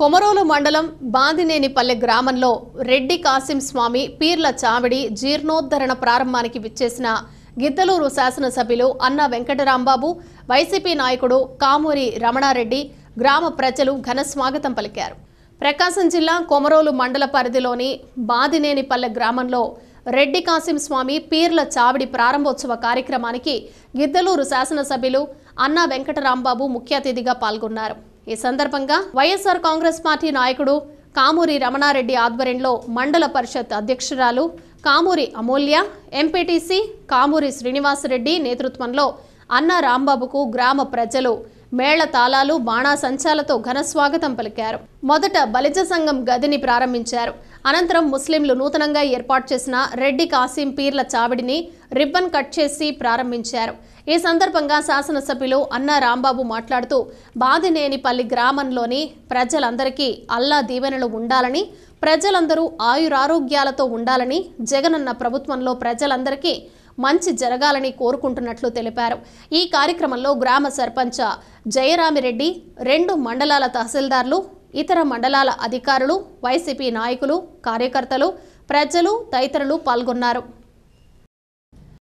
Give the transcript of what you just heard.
కొమరోలు మండలం బాందినేనిపల్లె గ్రామంలో రెడ్డి కాసిం స్వామి పీర్ల చావిడి జీర్ణోద్ధరణ ప్రారంభానికి విచ్చేసిన గిద్దలూరు శాసనసభ్యులు అన్న వెంకటరాంబాబు వైసీపీ నాయకుడు కామూరి రమణారెడ్డి గ్రామ ప్రజలు ఘన స్వాగతం పలికారు ప్రకాశం జిల్లా కొమరోలు మండల పరిధిలోని బాదినేనిపల్లె గ్రామంలో రెడ్డి కాసిం స్వామి పీర్ల చావిడి ప్రారంభోత్సవ కార్యక్రమానికి గిద్దలూరు శాసనసభ్యులు అన్నా వెంకటరాంబాబు ముఖ్య అతిథిగా పాల్గొన్నారు ఈ సందర్భంగా వైఎస్ఆర్ కాంగ్రెస్ పార్టీ నాయకుడు కామూరి రమణారెడ్డి ఆధ్వర్యంలో మండల పరిషత్ అధ్యక్షురాలు కామూరి అమూల్య ఎంపీటీసీ కామూరి శ్రీనివాసరెడ్డి నేతృత్వంలో అన్న రాంబాబుకు గ్రామ ప్రజలు మేళ తాళాలు బాణాసంచాలతో ఘన స్వాగతం పలికారు మొదట బలిజ సంఘం గదిని ప్రారంభించారు అనంతరం ముస్లింలు నూతనంగా ఏర్పాటు చేసిన రెడ్డి కాసిం పీర్ల చావిడిని రిబ్బన్ కట్ చేసి ప్రారంభించారు ఈ సందర్భంగా శాసనసభ్యులు అన్న రాంబాబు మాట్లాడుతూ బాదినేనిపల్లి గ్రామంలోని ప్రజలందరికీ అల్లా దీవెనలు ఉండాలని ప్రజలందరూ ఆయురారోగ్యాలతో ఉండాలని జగనన్న ప్రభుత్వంలో ప్రజలందరికీ మంచి జరగాలని కోరుకుంటున్నట్లు తెలిపారు ఈ కార్యక్రమంలో గ్రామ సర్పంచ జయరామిరెడ్డి రెండు మండలాల తహసీల్దార్లు ఇతర మండలాల అధికారులు వైసీపీ నాయకులు కార్యకర్తలు ప్రజలు తదితరులు పాల్గొన్నారు